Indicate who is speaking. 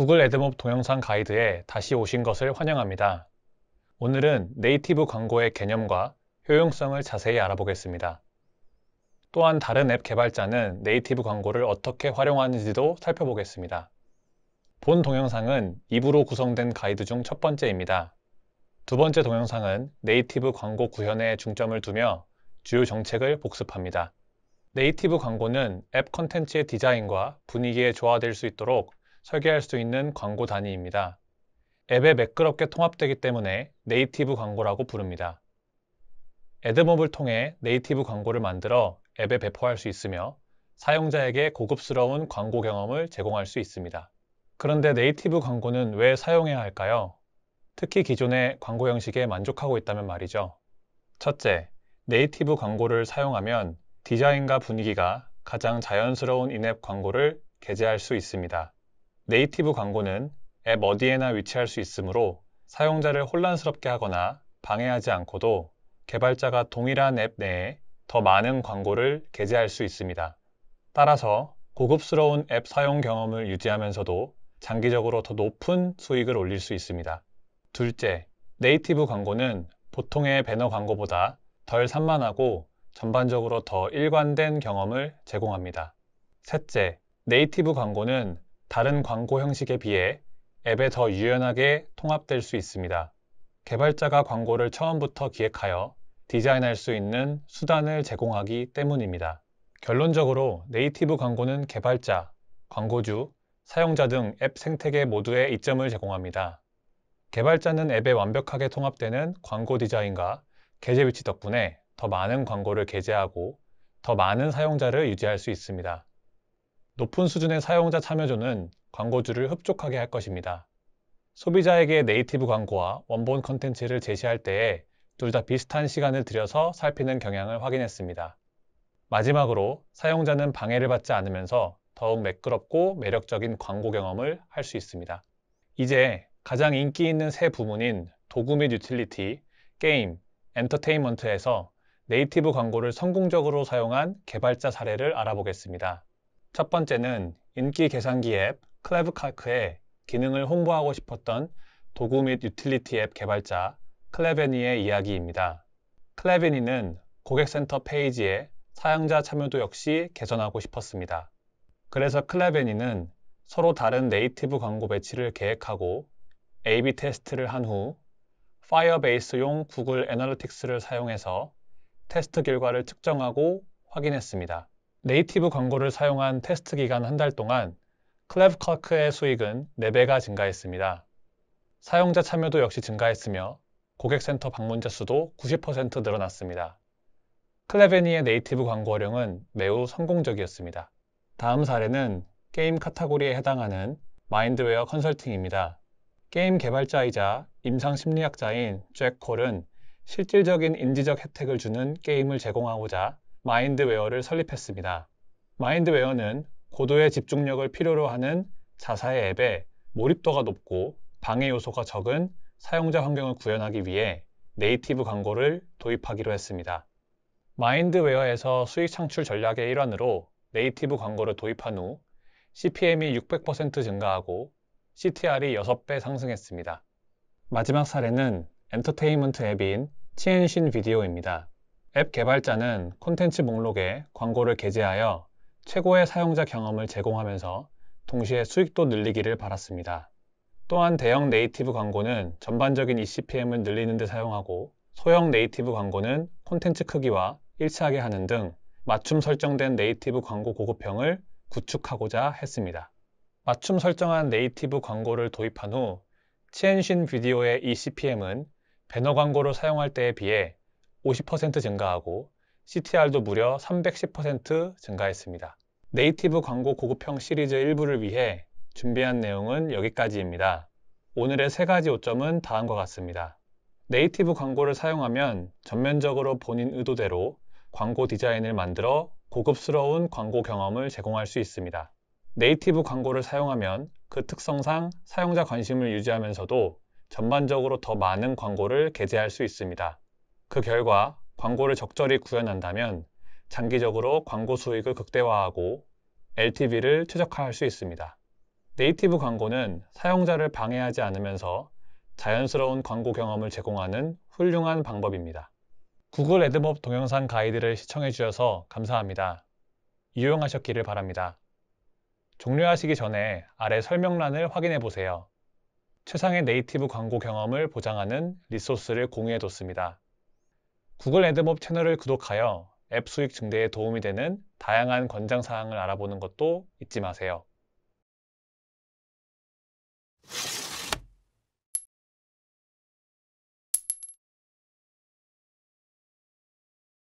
Speaker 1: 구글 애드몹 동영상 가이드에 다시 오신 것을 환영합니다. 오늘은 네이티브 광고의 개념과 효용성을 자세히 알아보겠습니다. 또한 다른 앱 개발자는 네이티브 광고를 어떻게 활용하는지도 살펴보겠습니다. 본 동영상은 2부로 구성된 가이드 중 첫 번째입니다. 두 번째 동영상은 네이티브 광고 구현에 중점을 두며 주요 정책을 복습합니다. 네이티브 광고는 앱 컨텐츠의 디자인과 분위기에 조화될 수 있도록 설계할 수 있는 광고 단위입니다. 앱에 매끄럽게 통합되기 때문에 네이티브 광고라고 부릅니다. 애드몹을 통해 네이티브 광고를 만들어 앱에 배포할 수 있으며 사용자에게 고급스러운 광고 경험을 제공할 수 있습니다. 그런데 네이티브 광고는 왜 사용해야 할까요? 특히 기존의 광고 형식에 만족하고 있다면 말이죠. 첫째, 네이티브 광고를 사용하면 디자인과 분위기가 가장 자연스러운 인앱 광고를 게재할 수 있습니다. 네이티브 광고는 앱 어디에나 위치할 수 있으므로 사용자를 혼란스럽게 하거나 방해하지 않고도 개발자가 동일한 앱 내에 더 많은 광고를 게재할 수 있습니다. 따라서 고급스러운 앱 사용 경험을 유지하면서도 장기적으로 더 높은 수익을 올릴 수 있습니다. 둘째, 네이티브 광고는 보통의 배너 광고보다 덜 산만하고 전반적으로 더 일관된 경험을 제공합니다. 셋째, 네이티브 광고는 다른 광고 형식에 비해 앱에 더 유연하게 통합될 수 있습니다. 개발자가 광고를 처음부터 기획하여 디자인할 수 있는 수단을 제공하기 때문입니다. 결론적으로 네이티브 광고는 개발자, 광고주, 사용자 등 앱 생태계 모두의 이점을 제공합니다. 개발자는 앱에 완벽하게 통합되는 광고 디자인과 게재 위치 덕분에 더 많은 광고를 게재하고 더 많은 사용자를 유지할 수 있습니다. 높은 수준의 사용자 참여도는 광고주를 흡족하게 할 것입니다. 소비자에게 네이티브 광고와 원본 컨텐츠를 제시할 때에 둘 다 비슷한 시간을 들여서 살피는 경향을 확인했습니다. 마지막으로 사용자는 방해를 받지 않으면서 더욱 매끄럽고 매력적인 광고 경험을 할 수 있습니다. 이제 가장 인기 있는 세 부문인 도구 및 유틸리티, 게임, 엔터테인먼트에서 네이티브 광고를 성공적으로 사용한 개발자 사례를 알아보겠습니다. 첫 번째는 인기 계산기 앱 클레브카크의 기능을 홍보하고 싶었던 도구 및 유틸리티 앱 개발자 클레베니의 이야기입니다. 클레베니는 고객센터 페이지에 사용자 참여도 역시 개선하고 싶었습니다. 그래서 클레베니는 서로 다른 네이티브 광고 배치를 계획하고 A-B 테스트를 한 후 파이어베이스용 구글 애널리틱스를 사용해서 테스트 결과를 측정하고 확인했습니다. 네이티브 광고를 사용한 테스트 기간 한 달 동안 클랩커크의 수익은 4배가 증가했습니다. 사용자 참여도 역시 증가했으며 고객센터 방문자 수도 90% 늘어났습니다. 클레베니의 네이티브 광고 활용은 매우 성공적이었습니다. 다음 사례는 게임 카테고리에 해당하는 마인드웨어 컨설팅입니다. 게임 개발자이자 임상 심리학자인 잭 콜은 실질적인 인지적 혜택을 주는 게임을 제공하고자 마인드웨어를 설립했습니다. 마인드웨어는 고도의 집중력을 필요로 하는 자사의 앱에 몰입도가 높고 방해 요소가 적은 사용자 환경을 구현하기 위해 네이티브 광고를 도입하기로 했습니다. 마인드웨어에서 수익 창출 전략의 일환으로 네이티브 광고를 도입한 후 CPM이 600% 증가하고 CTR이 6배 상승했습니다. 마지막 사례는 엔터테인먼트 앱인 치엔신 비디오입니다. 앱 개발자는 콘텐츠 목록에 광고를 게재하여 최고의 사용자 경험을 제공하면서 동시에 수익도 늘리기를 바랐습니다. 또한 대형 네이티브 광고는 전반적인 ECPM을 늘리는 데 사용하고 소형 네이티브 광고는 콘텐츠 크기와 일치하게 하는 등 맞춤 설정된 네이티브 광고 고급형을 구축하고자 했습니다. 맞춤 설정한 네이티브 광고를 도입한 후 치엔신 비디오의 ECPM은 배너 광고로 사용할 때에 비해 50% 증가하고 CTR도 무려 310% 증가했습니다. 네이티브 광고 고급형 시리즈 1부를 위해 준비한 내용은 여기까지입니다. 오늘의 세 가지 오점은 다음과 같습니다. 네이티브 광고를 사용하면 전면적으로 본인 의도대로 광고 디자인을 만들어 고급스러운 광고 경험을 제공할 수 있습니다. 네이티브 광고를 사용하면 그 특성상 사용자 관심을 유지하면서도 전반적으로 더 많은 광고를 게재할 수 있습니다. 그 결과 광고를 적절히 구현한다면 장기적으로 광고 수익을 극대화하고 LTV를 최적화할 수 있습니다. 네이티브 광고는 사용자를 방해하지 않으면서 자연스러운 광고 경험을 제공하는 훌륭한 방법입니다. 구글 애드몹 동영상 가이드를 시청해 주셔서 감사합니다. 이용하셨기를 바랍니다. 종료하시기 전에 아래 설명란을 확인해 보세요. 최상의 네이티브 광고 경험을 보장하는 리소스를 공유해 뒀습니다. 구글 애드몹 채널을 구독하여 앱 수익 증대에 도움이 되는 다양한 권장사항을 알아보는 것도 잊지 마세요.